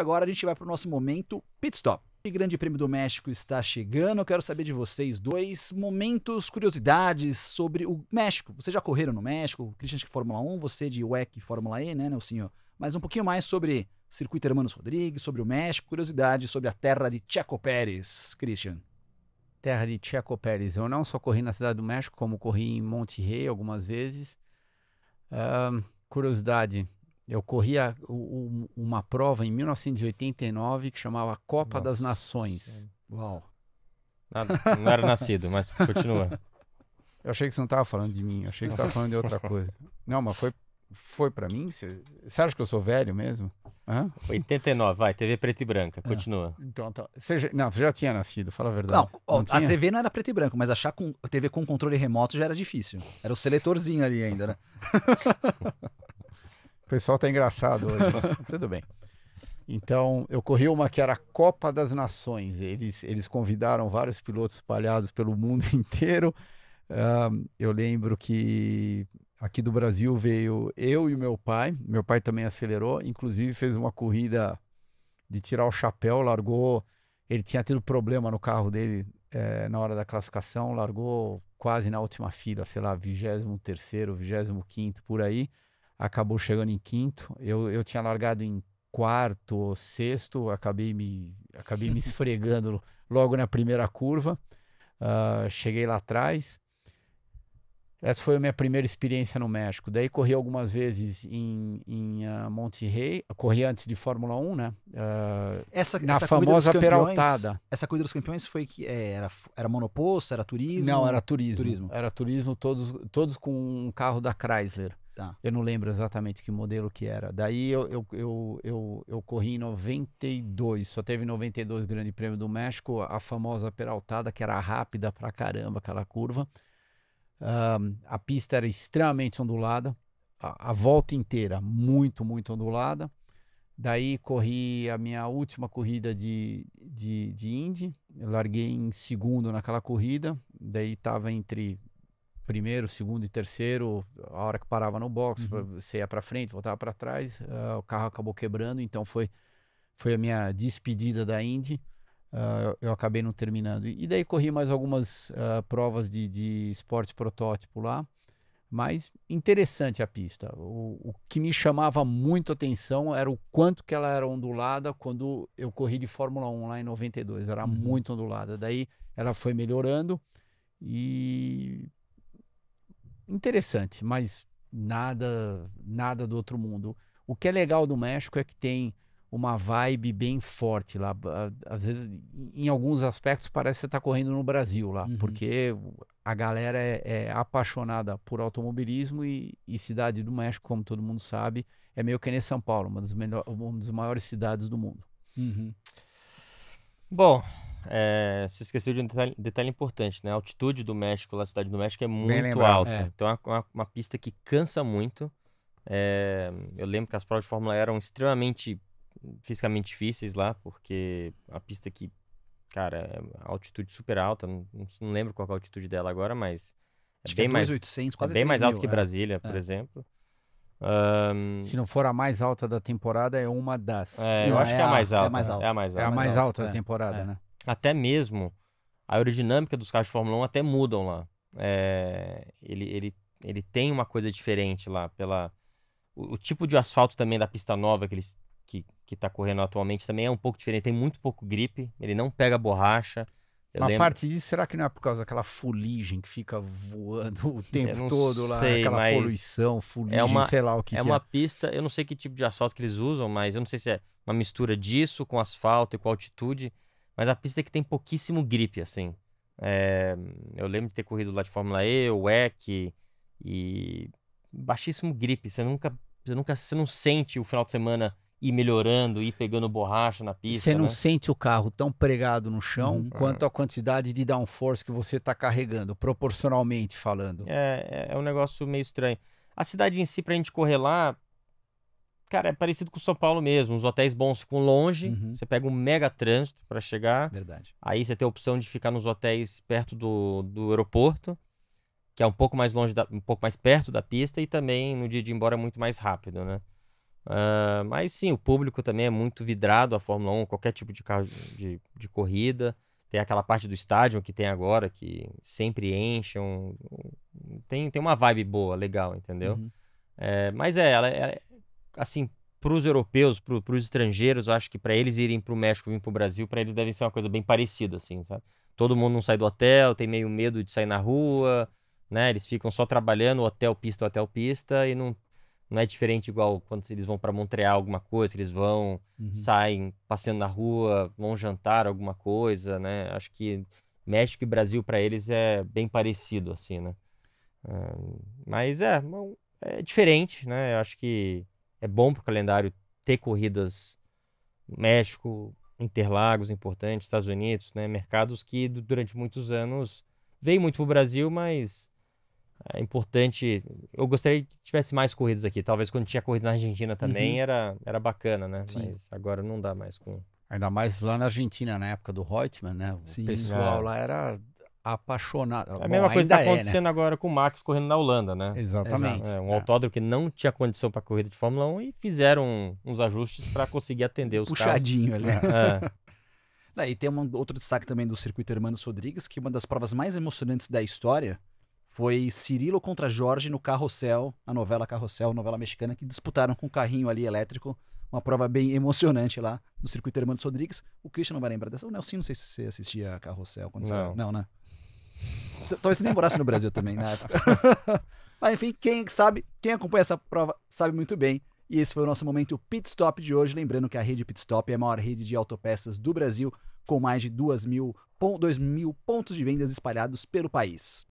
Agora a gente vai para o nosso momento pit stop. O Grande Prêmio do México está chegando. Eu quero saber de vocês dois momentos, curiosidades sobre o México. Vocês já correram no México? O Christian de é Fórmula 1, você de WEC Fórmula E, né, senhor? Mas um pouquinho mais sobre o Circuito Hermanos Rodrigues, sobre o México, Curiosidade sobre a terra de Checo Pérez. Christian. Terra de Checo Pérez. Eu não só corri na Cidade do México, como corri em Monterrey algumas vezes. Uh, curiosidade. Eu corria uma prova em 1989 que chamava Copa Nossa. das Nações. Uau. Nada, não era nascido, mas continua. Eu achei que você não estava falando de mim, eu achei que você estava falando de outra coisa. Não, mas foi, foi para mim? Você, você acha que eu sou velho mesmo? Hã? 89, vai, TV preta e branca, é. continua. É. Então, tá. você já, não, você já tinha nascido, fala a verdade. Não, ó, não a TV não era preta e branca, mas achar com, TV com controle remoto já era difícil. Era o seletorzinho ali ainda, né? pessoal tá engraçado hoje. Tudo bem. Então, eu corri uma que era a Copa das Nações. Eles, eles convidaram vários pilotos espalhados pelo mundo inteiro. Uh, eu lembro que aqui do Brasil veio eu e meu pai. Meu pai também acelerou, inclusive fez uma corrida de tirar o chapéu, largou. Ele tinha tido problema no carro dele é, na hora da classificação, largou quase na última fila, sei lá, 23, 25, por aí acabou chegando em quinto. Eu, eu tinha largado em quarto ou sexto, acabei me, acabei me esfregando logo na primeira curva. Uh, cheguei lá atrás. Essa foi a minha primeira experiência no México. Daí corri algumas vezes em, em uh, Monterrey, corri antes de Fórmula 1, né? Uh, essa, na essa famosa peraltada. Essa corrida dos campeões foi que é, era, era monoposto, era turismo? Não, era turismo. turismo. Era turismo, todos, todos com um carro da Chrysler. Tá. Eu não lembro exatamente que modelo que era. Daí eu, eu, eu, eu, eu corri em 92, só teve 92 Grande Prêmio do México, a famosa peraltada, que era rápida pra caramba aquela curva. Um, a pista era extremamente ondulada, a, a volta inteira muito, muito ondulada. Daí corri a minha última corrida de, de, de Indy, eu larguei em segundo naquela corrida, daí estava entre primeiro, segundo e terceiro, a hora que parava no box, uhum. você ia para frente, voltava para trás, uh, o carro acabou quebrando, então foi, foi a minha despedida da Indy. Uh, eu acabei não terminando. E daí corri mais algumas uh, provas de, de esporte protótipo lá, mas interessante a pista. O, o, que me chamava muito atenção era o quanto que ela era ondulada quando eu corri de Fórmula 1 lá em 92, era uhum. muito ondulada. Daí ela foi melhorando e interessante, mas nada, nada do outro mundo. O que é legal do México é que tem uma vibe bem forte lá. Às vezes, em alguns aspectos, parece que você está correndo no Brasil lá, uhum. porque a galera é, é apaixonada por automobilismo e, e, cidade do México, como todo mundo sabe, é meio que nem São Paulo, uma das, melhor, uma das maiores cidades do mundo. Uhum. Bom, é, se esqueceu de um detalhe, detalhe, importante, né? A altitude do México, a cidade do México, é muito alta. É. Então é uma, uma, pista que cansa muito. É, eu lembro que as provas de Fórmula eram extremamente fisicamente difíceis lá, porque a pista que, cara, é altitude super alta, não, não, lembro qual é a altitude dela agora, mas é bem, é mais, é bem mais alto que é. Brasília, é. por exemplo. Um... Se não for a mais alta da temporada, é uma das. É, eu acho é que é a, mais alta. É a mais alta. É a mais alta, é a mais alta, alta da temporada, né? até mesmo a aerodinâmica dos carros de Fórmula 1 até mudam lá. É, ele, ele, ele tem uma coisa diferente lá pela o, o, tipo de asfalto também da pista nova que eles que, que tá correndo atualmente também é um pouco diferente, tem muito pouco gripe, ele não pega borracha. Eu Uma lembro. parte disso, será que não é por causa daquela fuligem que fica voando o tempo todo lá, sei, aquela poluição, é fuligem, é uma, sei lá o que É que uma é. pista, eu não sei que tipo de asfalto que eles usam, mas eu não sei se é uma mistura disso com asfalto e com altitude. Mas a pista é que tem pouquíssimo grip, assim. É, eu lembro de ter corrido lá de Fórmula E, o EC, e baixíssimo grip. Você nunca, você nunca, você não sente o final de semana ir melhorando, ir pegando borracha na pista. Você não né? sente o carro tão pregado no chão uhum. quanto a quantidade de downforce que você está carregando, proporcionalmente falando. É, é, é um negócio meio estranho. A cidade em si, para a gente correr lá, cara, é parecido com São Paulo mesmo. Os hotéis bons ficam longe, uhum. você pega um mega trânsito para chegar. Verdade. Aí você tem a opção de ficar nos hotéis perto do, do aeroporto, que é um pouco mais longe, da, um pouco mais perto da pista, e também no dia de ir embora é muito mais rápido, né? Uh, mas sim, o público também é muito vidrado a Fórmula 1, qualquer tipo de carro de, de corrida. Tem aquela parte do estádio que tem agora, que sempre enche. Um, um, tem, tem uma vibe boa, legal, entendeu? Uhum. É, mas é, ela, é, assim, para os europeus, para os estrangeiros, eu acho que para eles irem para o México, vir para o Brasil, para eles deve ser uma coisa bem parecida, assim, sabe? Todo mundo não sai do hotel, tem meio medo de sair na rua, né? Eles ficam só trabalhando hotel pista, hotel pista e não não é diferente igual quando eles vão para Montreal alguma coisa, eles vão, uhum. saem passeando na rua, vão jantar alguma coisa, né? Acho que México e Brasil para eles é bem parecido assim, né? Ah, mas é, é diferente, né? Eu acho que é bom para o calendário ter corridas México, Interlagos, importante, Estados Unidos, né? Mercados que durante muitos anos veio muito para o Brasil, mas é importante. Eu gostaria que tivesse mais corridas aqui. Talvez quando tinha corrida na Argentina também uhum. era, era bacana, né? Sim. Mas agora não dá mais com. Ainda mais lá na Argentina, na época do Reutemann, né? O Sim, pessoal é. lá era apaixonado. É a mesma Bom, coisa que está acontecendo é, né? agora com o Max correndo na Holanda, né? Exatamente. É, um é. autódromo que não tinha condição para corrida de Fórmula 1 e fizeram uns ajustes para conseguir atender os Puxadinho ali. É. é. tem um outro destaque também do circuito Hermano Rodrigues, que uma das provas mais emocionantes da história foi Cirilo contra Jorge no Carrossel, a novela Carrossel, novela mexicana, que disputaram com um carrinho ali elétrico. Uma prova bem emocionante lá do circuito Hermano Rodrigues. O Christian não vai lembrar dessa. O Nelson, não sei se você assistia a Carrossel quando não. você era. Não, né? Talvez você nem morasse no Brasil também na época. Mas enfim, quem sabe, quem acompanha essa prova sabe muito bem. E esse foi o nosso momento Pit Stop de hoje. Lembrando que a rede Pit Stop é a maior rede de autopeças do Brasil, com mais de 2 mil, 2 mil pontos de vendas espalhados pelo país.